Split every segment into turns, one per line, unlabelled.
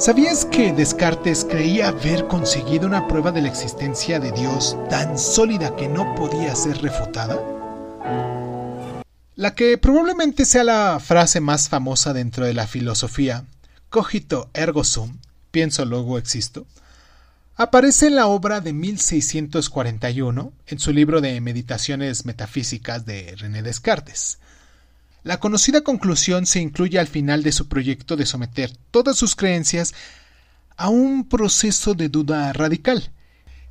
¿Sabías que Descartes creía haber conseguido una prueba de la existencia de Dios tan sólida que no podía ser refutada? La que probablemente sea la frase más famosa dentro de la filosofía, cogito ergo sum, pienso luego existo, aparece en la obra de 1641 en su libro de Meditaciones Metafísicas de René Descartes. La conocida conclusión se incluye al final de su proyecto de someter todas sus creencias a un proceso de duda radical.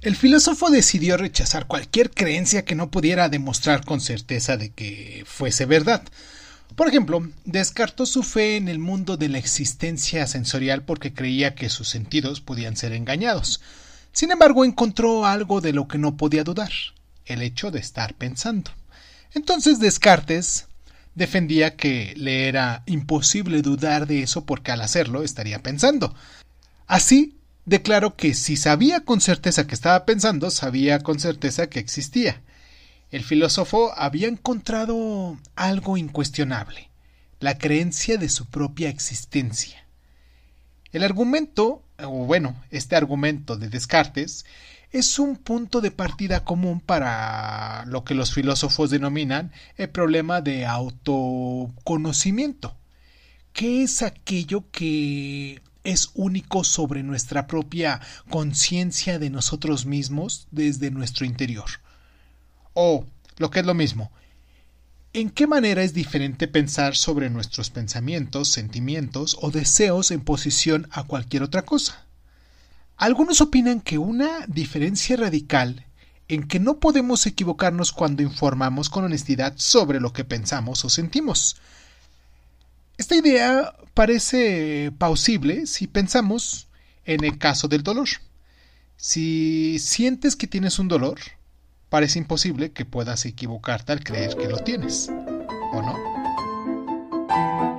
El filósofo decidió rechazar cualquier creencia que no pudiera demostrar con certeza de que fuese verdad. Por ejemplo, descartó su fe en el mundo de la existencia sensorial porque creía que sus sentidos podían ser engañados. Sin embargo, encontró algo de lo que no podía dudar, el hecho de estar pensando. Entonces Descartes defendía que le era imposible dudar de eso porque al hacerlo estaría pensando. Así, declaró que si sabía con certeza que estaba pensando, sabía con certeza que existía. El filósofo había encontrado algo incuestionable, la creencia de su propia existencia. El argumento bueno, este argumento de Descartes, es un punto de partida común para lo que los filósofos denominan el problema de autoconocimiento, ¿Qué es aquello que es único sobre nuestra propia conciencia de nosotros mismos desde nuestro interior. O, lo que es lo mismo, ¿En qué manera es diferente pensar sobre nuestros pensamientos, sentimientos o deseos en posición a cualquier otra cosa? Algunos opinan que una diferencia radical en que no podemos equivocarnos cuando informamos con honestidad sobre lo que pensamos o sentimos. Esta idea parece plausible si pensamos en el caso del dolor. Si sientes que tienes un dolor, parece imposible que puedas equivocarte al creer que lo tienes, ¿o no?